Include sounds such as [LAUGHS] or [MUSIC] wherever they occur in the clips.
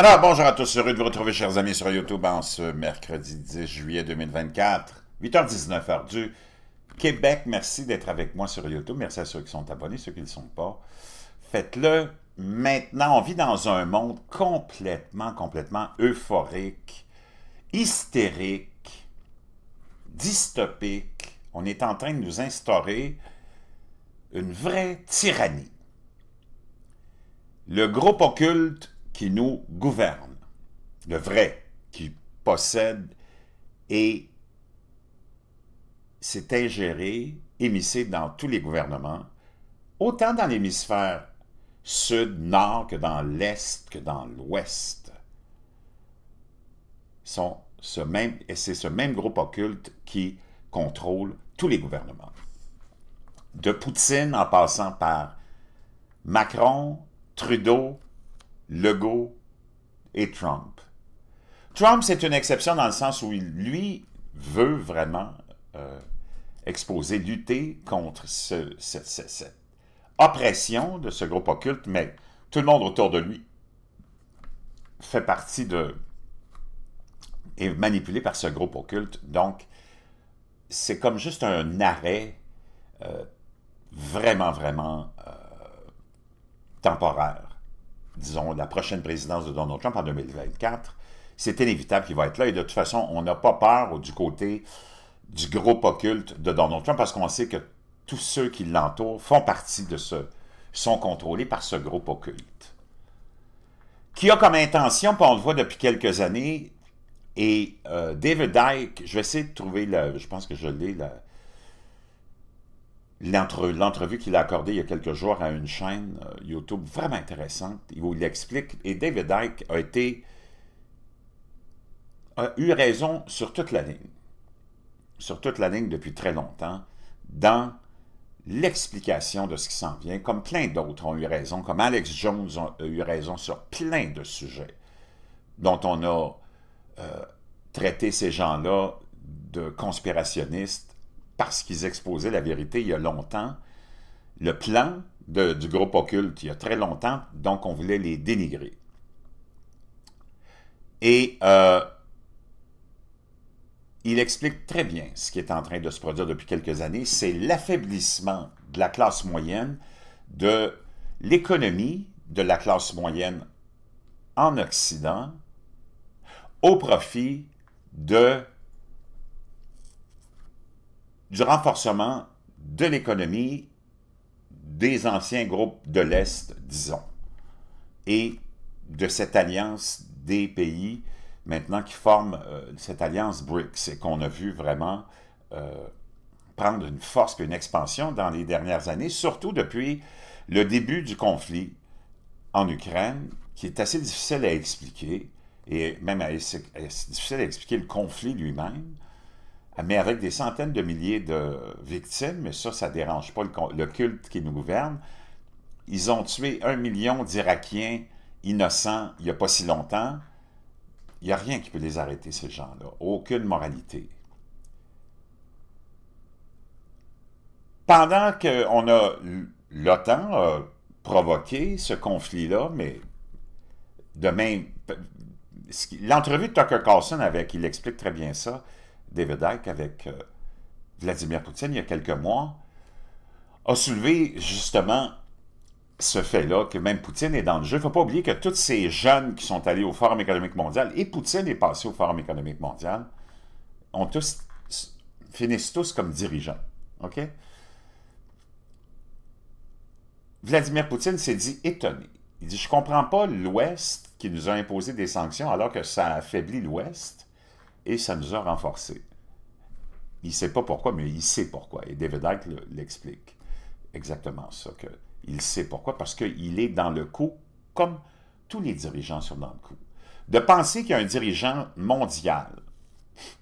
Alors, bonjour à tous, heureux de vous retrouver, chers amis, sur YouTube en ce mercredi 10 juillet 2024, 8h19, du Québec. Merci d'être avec moi sur YouTube. Merci à ceux qui sont abonnés, ceux qui ne le sont pas. Faites-le maintenant. On vit dans un monde complètement, complètement euphorique, hystérique, dystopique. On est en train de nous instaurer une vraie tyrannie. Le groupe occulte qui nous gouverne, le vrai, qui possède et s'est ingéré, émissé dans tous les gouvernements, autant dans l'hémisphère sud-nord que dans l'est, que dans l'ouest. ce et c'est ce même groupe occulte qui contrôle tous les gouvernements. De Poutine en passant par Macron, Trudeau, Legault et Trump. Trump, c'est une exception dans le sens où il, lui, veut vraiment euh, exposer, lutter contre ce, cette oppression de ce groupe occulte, mais tout le monde autour de lui fait partie de... est manipulé par ce groupe occulte. Donc, c'est comme juste un arrêt euh, vraiment, vraiment euh, temporaire disons, la prochaine présidence de Donald Trump en 2024, c'est inévitable qu'il va être là. Et de toute façon, on n'a pas peur du côté du groupe occulte de Donald Trump parce qu'on sait que tous ceux qui l'entourent font partie de ce, sont contrôlés par ce groupe occulte. Qui a comme intention, puis on le voit depuis quelques années, et euh, David Dyke, je vais essayer de trouver, le, je pense que je l'ai, la, l'entrevue qu'il a accordée il y a quelques jours à une chaîne euh, YouTube vraiment intéressante où il explique, et David Icke a été a eu raison sur toute la ligne, sur toute la ligne depuis très longtemps, dans l'explication de ce qui s'en vient, comme plein d'autres ont eu raison, comme Alex Jones a eu raison sur plein de sujets dont on a euh, traité ces gens-là de conspirationnistes, parce qu'ils exposaient la vérité il y a longtemps, le plan du groupe occulte il y a très longtemps, donc on voulait les dénigrer. Et euh, il explique très bien ce qui est en train de se produire depuis quelques années, c'est l'affaiblissement de la classe moyenne, de l'économie de la classe moyenne en Occident, au profit de du renforcement de l'économie des anciens groupes de l'Est, disons, et de cette alliance des pays maintenant qui forment euh, cette alliance BRICS et qu'on a vu vraiment euh, prendre une force et une expansion dans les dernières années, surtout depuis le début du conflit en Ukraine, qui est assez difficile à expliquer, et même assez difficile à expliquer le conflit lui-même, mais avec des centaines de milliers de victimes, mais ça, ça ne dérange pas le, culte qui nous gouverne. Ils ont tué un million d'Irakiens innocents il n'y a pas si longtemps. Il n'y a rien qui peut les arrêter, ces gens-là. Aucune moralité. Pendant que a l'OTAN a provoqué ce conflit-là, mais de même, l'entrevue de Tucker Carlson avec, il explique très bien ça, David Icke avec euh, Vladimir Poutine il y a quelques mois, a soulevé justement ce fait-là, que même Poutine est dans le jeu. Il ne faut pas oublier que tous ces jeunes qui sont allés au Forum économique mondial, et Poutine est passé au Forum économique mondial, ont tous, finissent tous comme dirigeants. OK? Vladimir Poutine s'est dit étonné. Il dit, je ne comprends pas l'Ouest qui nous a imposé des sanctions alors que ça affaiblit l'Ouest et ça nous a renforcés. Il ne sait pas pourquoi, mais il sait pourquoi. Et David Icke l'explique. Exactement ça, que il sait pourquoi, parce qu'il est dans le coup comme tous les dirigeants sont dans le coup. De penser qu'il y a un dirigeant mondial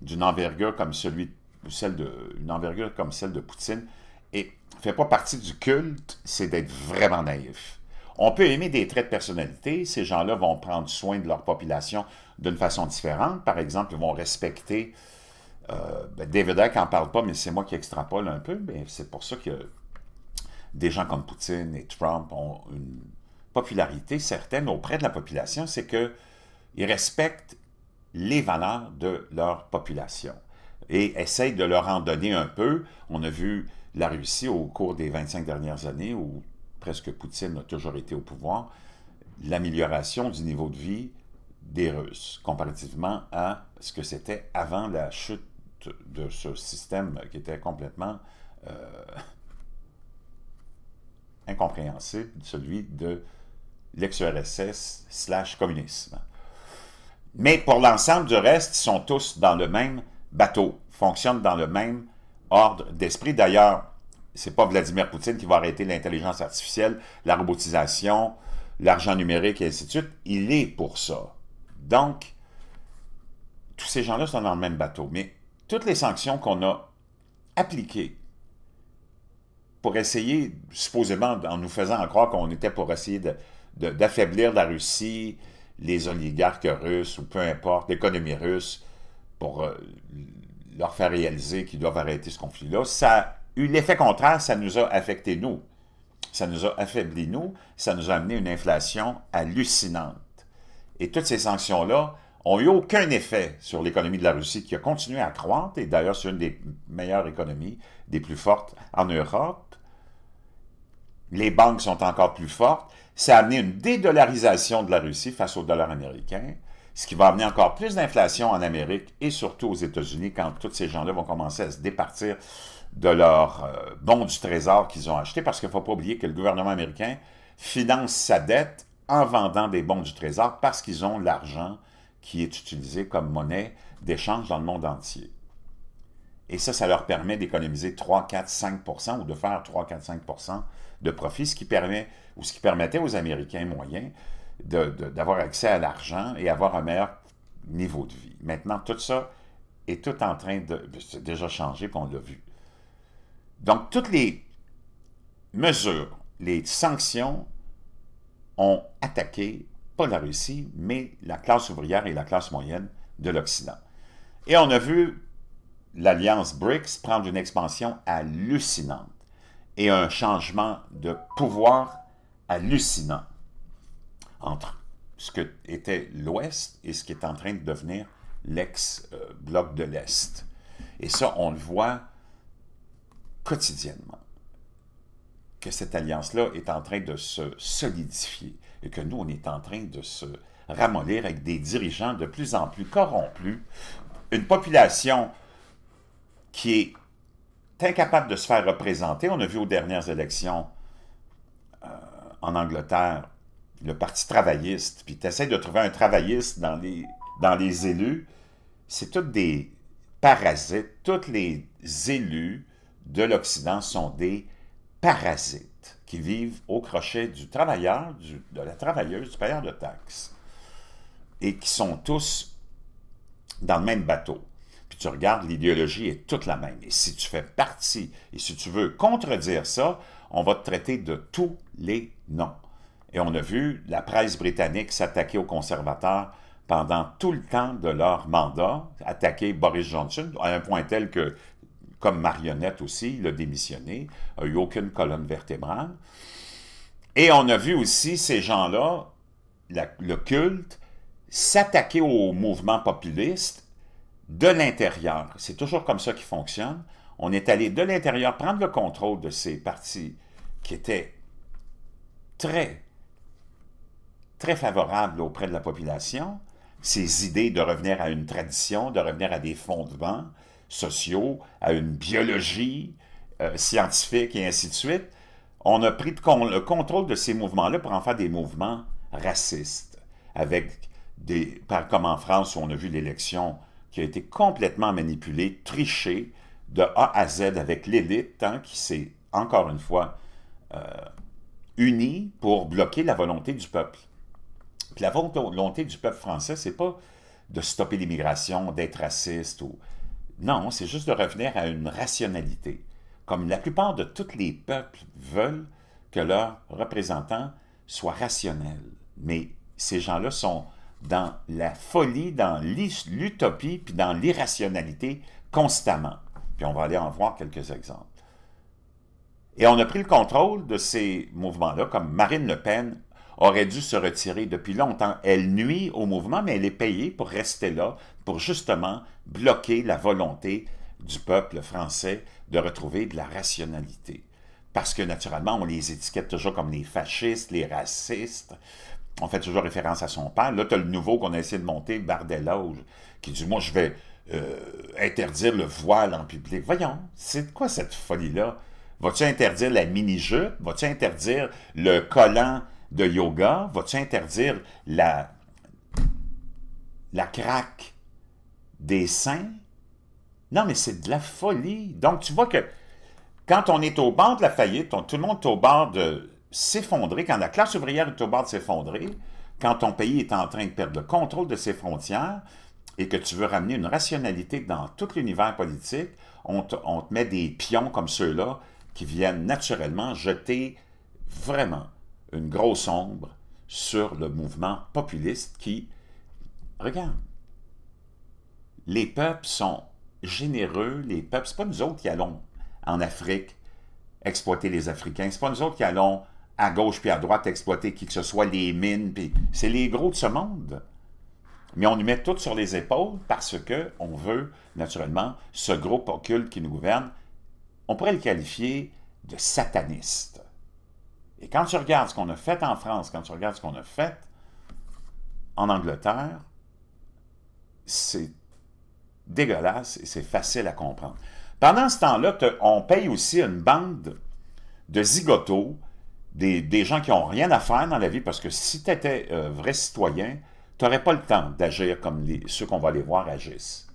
d'une envergure comme celui, celle de, une envergure comme celle de Poutine et fait pas partie du culte, c'est d'être vraiment naïf. On peut aimer des traits de personnalité, ces gens-là vont prendre soin de leur population d'une façon différente. Par exemple, ils vont respecter... Euh, ben, David n'en parle pas, mais c'est moi qui extrapole un peu. Mais c'est pour ça que des gens comme Poutine et Trump ont une popularité certaine auprès de la population, c'est qu'ils respectent les valeurs de leur population et essayent de leur en donner un peu. On a vu la Russie au cours des 25 dernières années où presque Poutine a toujours été au pouvoir, l'amélioration du niveau de vie des Russes, comparativement à ce que c'était avant la chute de ce système qui était complètement euh, incompréhensible, celui de l'ex-URSS slash communisme. Mais pour l'ensemble du reste, ils sont tous dans le même bateau, fonctionnent dans le même ordre d'esprit. D'ailleurs, c'est pas Vladimir Poutine qui va arrêter l'intelligence artificielle, la robotisation, l'argent numérique et ainsi de suite. Il est pour ça. Donc, tous ces gens-là sont dans le même bateau. Mais toutes les sanctions qu'on a appliquées pour essayer, supposément en nous faisant croire qu'on était pour essayer d'affaiblir la Russie, les oligarques russes ou peu importe, l'économie russe, pour euh, leur faire réaliser qu'ils doivent arrêter ce conflit-là, ça l'effet contraire, ça nous a affecté nous. Ça nous a affaibli nous, ça nous a amené une inflation hallucinante. Et toutes ces sanctions-là ont eu aucun effet sur l'économie de la Russie qui a continué à croître, et d'ailleurs c'est une des meilleures économies, des plus fortes en Europe. Les banques sont encore plus fortes. Ça a amené une dédollarisation de la Russie face au dollar américain, ce qui va amener encore plus d'inflation en Amérique et surtout aux États-Unis quand tous ces gens-là vont commencer à se départir de leurs euh, bons du trésor qu'ils ont acheté, parce qu'il ne faut pas oublier que le gouvernement américain finance sa dette en vendant des bons du trésor parce qu'ils ont l'argent qui est utilisé comme monnaie d'échange dans le monde entier. Et ça, ça leur permet d'économiser 3, 4, 5 ou de faire 3, 4, 5 de profit, ce qui permet ou ce qui permettait aux Américains moyens d'avoir accès à l'argent et avoir un meilleur niveau de vie. Maintenant, tout ça est tout en train de... C'est déjà changé, puis on l'a vu. Donc, toutes les mesures, les sanctions ont attaqué, pas la Russie, mais la classe ouvrière et la classe moyenne de l'Occident. Et on a vu l'alliance BRICS prendre une expansion hallucinante et un changement de pouvoir hallucinant entre ce que était l'Ouest et ce qui est en train de devenir l'ex-bloc euh, de l'Est. Et ça, on le voit quotidiennement que cette alliance-là est en train de se solidifier et que nous, on est en train de se ramollir avec des dirigeants de plus en plus corrompus, une population qui est incapable de se faire représenter. On a vu aux dernières élections euh, en Angleterre le Parti travailliste, puis tu essaies de trouver un travailliste dans les, dans les élus. C'est tous des parasites, tous les élus de l'Occident sont des parasites qui vivent au crochet du travailleur, de la travailleuse, du payeur de taxes, et qui sont tous dans le même bateau. Puis tu regardes, l'idéologie est toute la même. Et si tu fais partie, et si tu veux contredire ça, on va te traiter de tous les noms. Et on a vu la presse britannique s'attaquer aux conservateurs pendant tout le temps de leur mandat, attaquer Boris Johnson, à un point tel que comme marionnette aussi, il a démissionné, n'a eu aucune colonne vertébrale. Et on a vu aussi ces gens-là, le culte, s'attaquer au mouvement populiste de l'intérieur. C'est toujours comme ça qui fonctionne. On est allé de l'intérieur prendre le contrôle de ces partis qui étaient très, très favorables auprès de la population, ces idées de revenir à une tradition, de revenir à des fondements, sociaux, à une biologie euh, scientifique et ainsi de suite, on a pris le contrôle de ces mouvements-là pour en faire des mouvements racistes, avec des, comme en France où on a vu l'élection qui a été complètement manipulée, trichée de A à Z avec l'élite, hein, qui s'est encore une fois euh, unie pour bloquer la volonté du peuple. Puis la volonté du peuple français, c'est pas de stopper l'immigration, d'être raciste ou non, c'est juste de revenir à une rationalité. Comme la plupart de tous les peuples veulent que leurs représentants soient rationnels. Mais ces gens-là sont dans la folie, dans l'utopie, puis dans l'irrationalité constamment. Puis on va aller en voir quelques exemples. Et on a pris le contrôle de ces mouvements-là, comme Marine Le Pen aurait dû se retirer depuis longtemps. Elle nuit au mouvement, mais elle est payée pour rester là, pour justement bloquer la volonté du peuple français de retrouver de la rationalité. Parce que naturellement, on les étiquette toujours comme les fascistes, les racistes. On fait toujours référence à son père. Là, tu as le nouveau qu'on a essayé de monter, Bardella, qui dit, moi, je vais euh, interdire le voile en public. Voyons, c'est quoi cette folie-là? Vas-tu interdire la mini jeu Vas-tu interdire le collant de yoga? Vas-tu interdire la, la craque des saints. Non, mais c'est de la folie. Donc, tu vois que quand on est au bord de la faillite, tout le monde est au bord de s'effondrer, quand la classe ouvrière est au bord de s'effondrer, quand ton pays est en train de perdre le contrôle de ses frontières et que tu veux ramener une rationalité dans tout l'univers politique, on on te, met des pions comme ceux-là qui viennent naturellement jeter vraiment une grosse ombre sur le mouvement populiste qui, regarde, les peuples sont généreux, les peuples, c'est pas nous autres qui allons en Afrique exploiter les Africains, c'est pas nous autres qui allons à gauche puis à droite exploiter qui que ce soit, les mines, puis c'est les gros de ce monde. Mais on nous met tout sur les épaules parce que on veut, naturellement, ce groupe occulte qui nous gouverne, on pourrait le qualifier de sataniste. Et quand tu regardes ce qu'on a fait en France, quand tu regardes ce qu'on a fait en Angleterre, c'est dégueulasse et c'est facile à comprendre. Pendant ce temps-là, on paye aussi une bande de zigotos, des, gens qui n'ont rien à faire dans la vie, parce que si tu étais euh, vrai citoyen, tu n'aurais pas le temps d'agir comme ceux qu'on va aller voir agissent.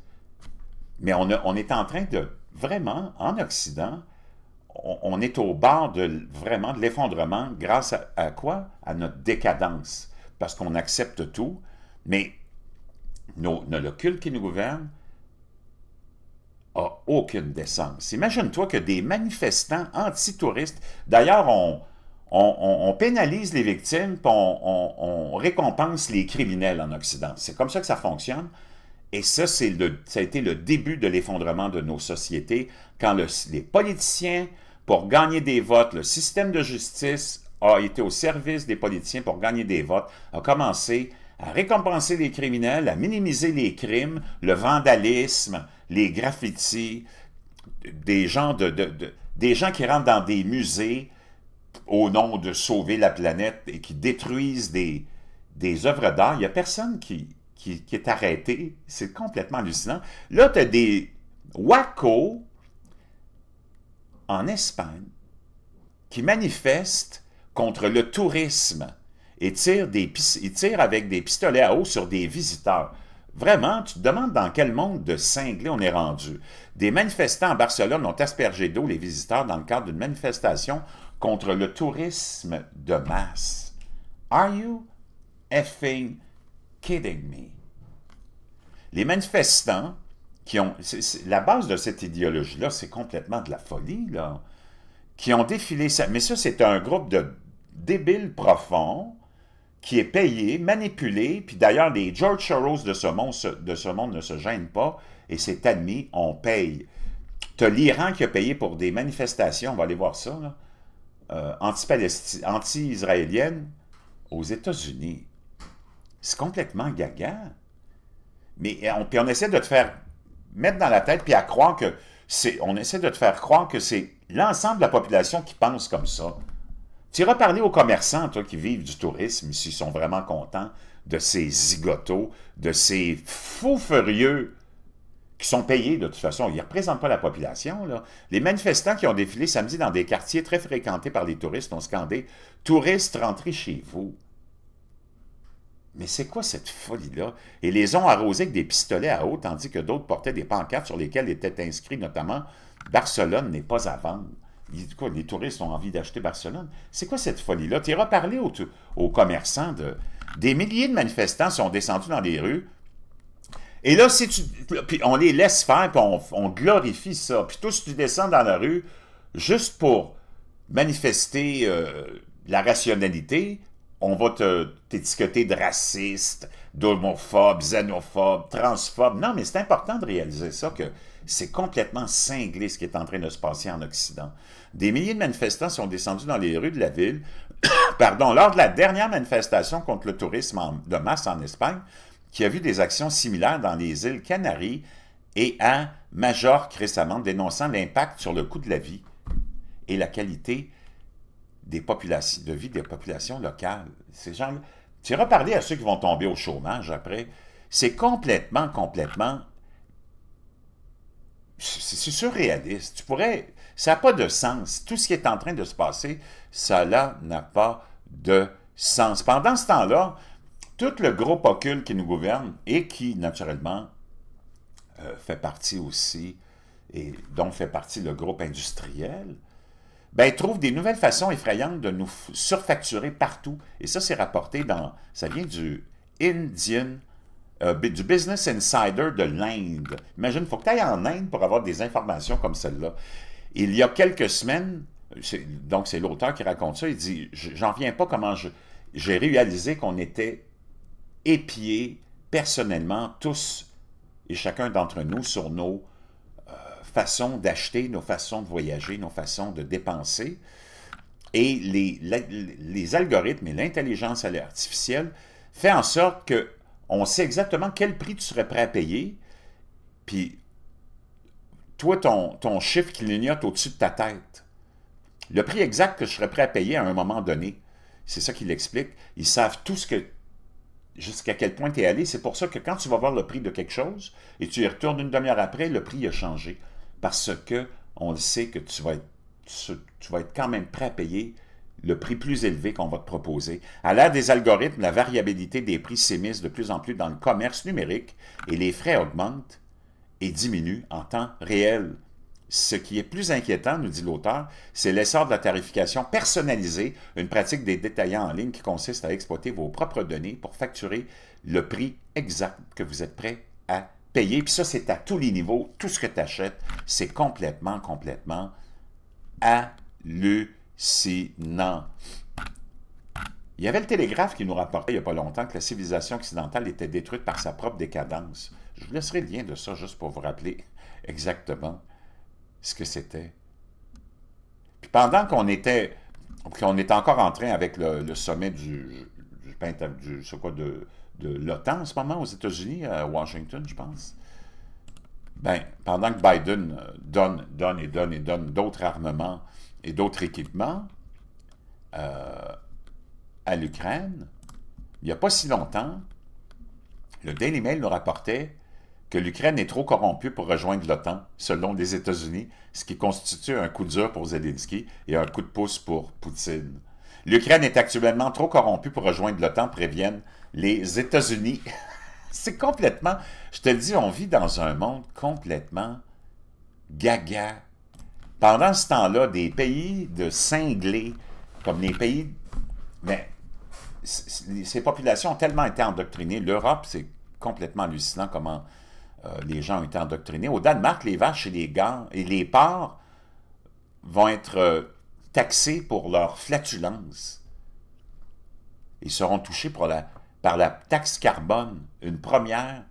Mais on, est en train de, vraiment, en Occident, on, est au bord de, vraiment de l'effondrement grâce à, quoi? À notre décadence. Parce qu'on accepte tout, mais nos, nos, le culte qui nous gouverne, aucune décence. Imagine-toi que des manifestants anti-touristes, d'ailleurs, on, pénalise les victimes, puis on, récompense les criminels en Occident. C'est comme ça que ça fonctionne. Et ça, c'est ça a été le début de l'effondrement de nos sociétés, quand les politiciens, pour gagner des votes, le système de justice a été au service des politiciens pour gagner des votes, a commencé à récompenser les criminels, à minimiser les crimes, le vandalisme, les graffitis, des gens, qui rentrent dans des musées au nom de sauver la planète et qui détruisent des, œuvres d'art. Il n'y a personne qui, est arrêté. C'est complètement hallucinant. Là, tu as des WACO en Espagne qui manifestent contre le tourisme et tirent, tirent avec des pistolets à eau sur des visiteurs. Vraiment, tu te demandes dans quel monde de cinglés on est rendu. Des manifestants à Barcelone ont aspergé d'eau les visiteurs dans le cadre d'une manifestation contre le tourisme de masse. Are you effing kidding me? Les manifestants qui ont... la base de cette idéologie-là, c'est complètement de la folie, là. Qui ont défilé ça. Mais ça, c'est un groupe de débiles profonds qui est payé, manipulé, puis d'ailleurs, les George Soros de ce, monde, ne se gênent pas, et c'est admis, on paye. T'as l'Iran qui a payé pour des manifestations, on va aller voir ça, euh, anti-israéliennes aux États-Unis. C'est complètement gaga. Mais on, puis on essaie de te faire mettre dans la tête, puis à croire que c'est... On essaie de te faire croire que c'est l'ensemble de la population qui pense comme ça. Tu iras parler aux commerçants, toi, qui vivent du tourisme, s'ils sont vraiment contents de ces zigotos, de ces fous furieux qui sont payés de toute façon. Ils ne représentent pas la population. Là. Les manifestants qui ont défilé samedi dans des quartiers très fréquentés par les touristes ont scandé « Touristes, rentrez chez vous ». Mais c'est quoi cette folie-là? Et les ont arrosés avec des pistolets à eau, tandis que d'autres portaient des pancartes sur lesquelles était inscrit notamment « Barcelone n'est pas à vendre » les touristes ont envie d'acheter Barcelone. C'est quoi cette folie-là? Tu iras parler aux, commerçants. De, des milliers de manifestants sont descendus dans les rues. Et là, si tu, puis on les laisse faire, puis on, glorifie ça. Puis toi, si tu descends dans la rue juste pour manifester euh, la rationalité, on va t'étiqueter de raciste, d'homophobe, xénophobe, transphobe. Non, mais c'est important de réaliser ça, que c'est complètement cinglé ce qui est en train de se passer en Occident. Des milliers de manifestants sont descendus dans les rues de la ville, [COUGHS] pardon, lors de la dernière manifestation contre le tourisme de masse en Espagne, qui a vu des actions similaires dans les îles Canaries et à Majorque récemment, dénonçant l'impact sur le coût de la vie et la qualité des populations, de vie des populations locales. Ces gens tu reparler à ceux qui vont tomber au chômage après. C'est complètement, complètement c'est surréaliste. Tu pourrais... Ça n'a pas de sens. Tout ce qui est en train de se passer, cela n'a pas de sens. Pendant ce temps-là, tout le groupe occulte qui nous gouverne et qui, naturellement, euh, fait partie aussi, et dont fait partie le groupe industriel, ben, trouve des nouvelles façons effrayantes de nous surfacturer partout. Et ça, c'est rapporté dans... Ça vient du Indian euh, du Business Insider de l'Inde. Imagine, il faut que tu ailles en Inde pour avoir des informations comme celle-là. Il y a quelques semaines, donc c'est l'auteur qui raconte ça, il dit « J'en viens pas comment j'ai réalisé qu'on était épiés personnellement tous et chacun d'entre nous sur nos euh, façons d'acheter, nos façons de voyager, nos façons de dépenser. Et les, les algorithmes et l'intelligence artificielle fait en sorte que on sait exactement quel prix tu serais prêt à payer, puis toi, ton, chiffre qui lignote au-dessus de ta tête. Le prix exact que je serais prêt à payer à un moment donné. C'est ça qu'il explique. Ils savent tout ce que jusqu'à quel point tu es allé. C'est pour ça que quand tu vas voir le prix de quelque chose et tu y retournes une demi-heure après, le prix a changé. Parce que on sait que tu tu vas être quand même prêt à payer le prix plus élevé qu'on va te proposer. À l'ère des algorithmes, la variabilité des prix s'émise de plus en plus dans le commerce numérique et les frais augmentent et diminuent en temps réel. Ce qui est plus inquiétant, nous dit l'auteur, c'est l'essor de la tarification personnalisée, une pratique des détaillants en ligne qui consiste à exploiter vos propres données pour facturer le prix exact que vous êtes prêt à payer. Puis ça, c'est à tous les niveaux. Tout ce que tu achètes, c'est complètement, complètement à l'UE non, Il y avait le télégraphe qui nous rapportait il n'y a pas longtemps que la civilisation occidentale était détruite par sa propre décadence. Je vous laisserai le lien de ça juste pour vous rappeler exactement ce que c'était. Puis pendant qu'on était, qu'on encore en train avec le, sommet du, du, du de, de l'OTAN en ce moment aux États-Unis, à Washington, je pense. Ben, pendant que Biden euh, donne, donne et donne et donne d'autres armements et d'autres équipements euh, à l'Ukraine, il n'y a pas si longtemps, le Daily Mail nous rapportait que l'Ukraine est trop corrompue pour rejoindre l'OTAN, selon les États-Unis, ce qui constitue un coup dur pour Zelensky et un coup de pouce pour Poutine. L'Ukraine est actuellement trop corrompue pour rejoindre l'OTAN, préviennent les États-Unis. [LAUGHS] C'est complètement, je te le dis, on vit dans un monde complètement gaga pendant ce temps-là, des pays de cinglés, comme les pays... mais ces populations ont tellement été endoctrinées. L'Europe, c'est complètement hallucinant comment euh, les gens ont été endoctrinés. Au Danemark, les vaches et les gants et les porcs vont être euh, taxés pour leur flatulence. Ils seront touchés par la taxe carbone, une première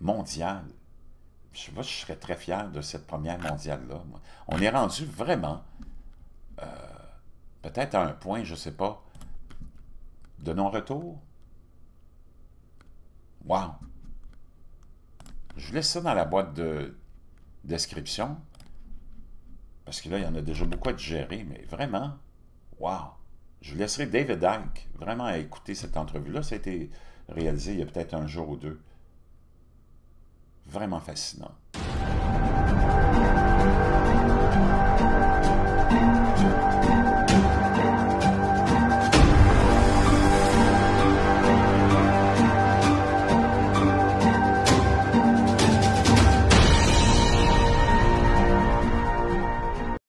mondiale je, pas, je serais très fier de cette première mondiale-là. On est rendu vraiment, euh, peut-être à un point, je ne sais pas, de non-retour. Wow! Je vous laisse ça dans la boîte de description, parce que là, il y en a déjà beaucoup à digérer, mais vraiment, wow! Je laisserai David Ike vraiment à écouter cette entrevue-là. Ça a été réalisé il y a peut-être un jour ou deux vraiment fascinant.